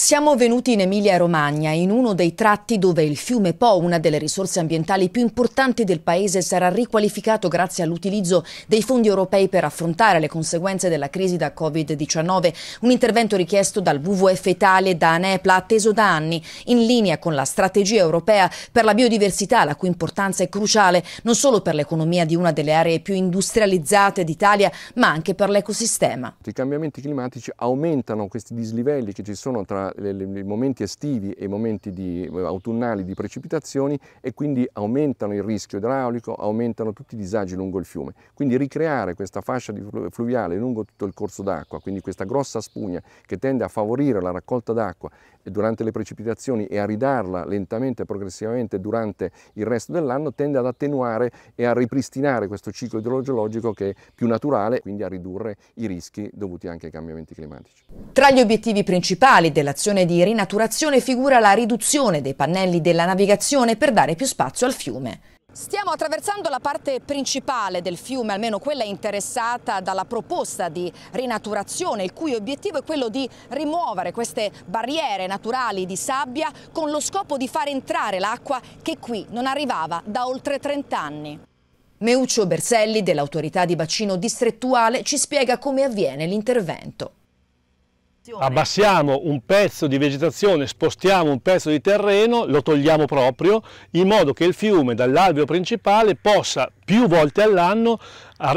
Siamo venuti in Emilia-Romagna, in uno dei tratti dove il fiume Po, una delle risorse ambientali più importanti del paese, sarà riqualificato grazie all'utilizzo dei fondi europei per affrontare le conseguenze della crisi da Covid-19. Un intervento richiesto dal WWF Italia e da ANEPLA, atteso da anni, in linea con la strategia europea per la biodiversità, la cui importanza è cruciale non solo per l'economia di una delle aree più industrializzate d'Italia, ma anche per l'ecosistema. I cambiamenti climatici aumentano questi dislivelli che ci sono tra i momenti estivi e i momenti di, autunnali di precipitazioni e quindi aumentano il rischio idraulico, aumentano tutti i disagi lungo il fiume. Quindi ricreare questa fascia fluviale lungo tutto il corso d'acqua, quindi questa grossa spugna che tende a favorire la raccolta d'acqua durante le precipitazioni e a ridarla lentamente e progressivamente durante il resto dell'anno, tende ad attenuare e a ripristinare questo ciclo idrogeologico che è più naturale, quindi a ridurre i rischi dovuti anche ai cambiamenti climatici. Tra gli obiettivi principali dell'azione operazione di rinaturazione figura la riduzione dei pannelli della navigazione per dare più spazio al fiume. Stiamo attraversando la parte principale del fiume, almeno quella interessata dalla proposta di rinaturazione, il cui obiettivo è quello di rimuovere queste barriere naturali di sabbia con lo scopo di far entrare l'acqua che qui non arrivava da oltre 30 anni. Meuccio Berselli dell'autorità di bacino distrettuale ci spiega come avviene l'intervento vegetazione. Abbassiamo un pezzo di vegetazione, spostiamo un pezzo di terreno, lo togliamo proprio, in modo che il fiume dall'alveo principale possa più volte all'anno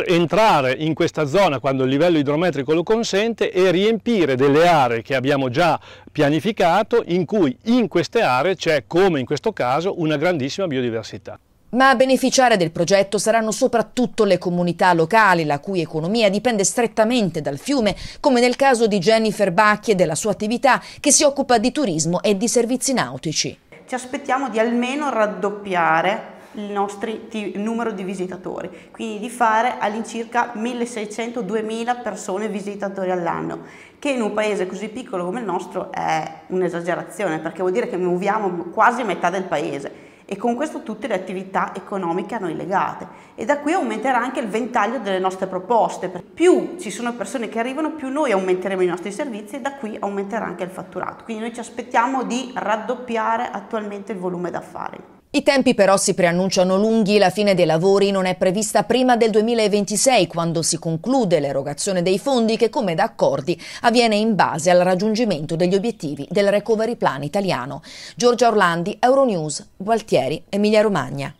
entrare in questa zona quando il livello idrometrico lo consente e riempire delle aree che abbiamo già pianificato in cui in queste aree c'è, come in questo caso, una grandissima biodiversità. Ma a beneficiare del progetto saranno soprattutto le comunità locali, la cui economia dipende strettamente dal fiume, come nel caso di Jennifer Bacchi e della sua attività che si occupa di turismo e di servizi nautici. Ci aspettiamo di almeno raddoppiare il nostro numero di visitatori, quindi di fare all'incirca 1600-2000 persone visitatori all'anno, che in un paese così piccolo come il nostro è un'esagerazione, perché vuol dire che muoviamo quasi metà del paese e con questo tutte le attività economiche a noi legate e da qui aumenterà anche il ventaglio delle nostre proposte. Più ci sono persone che arrivano, più noi aumenteremo i nostri servizi e da qui aumenterà anche il fatturato. Quindi noi ci aspettiamo di raddoppiare attualmente il volume d'affari. I tempi però si preannunciano lunghi, la fine dei lavori non è prevista prima del 2026, quando si conclude l'erogazione dei fondi che, come da accordi, avviene in base al raggiungimento degli obiettivi del Recovery Plan italiano. Giorgia Orlandi, Euronews, Gualtieri, Emilia Romagna.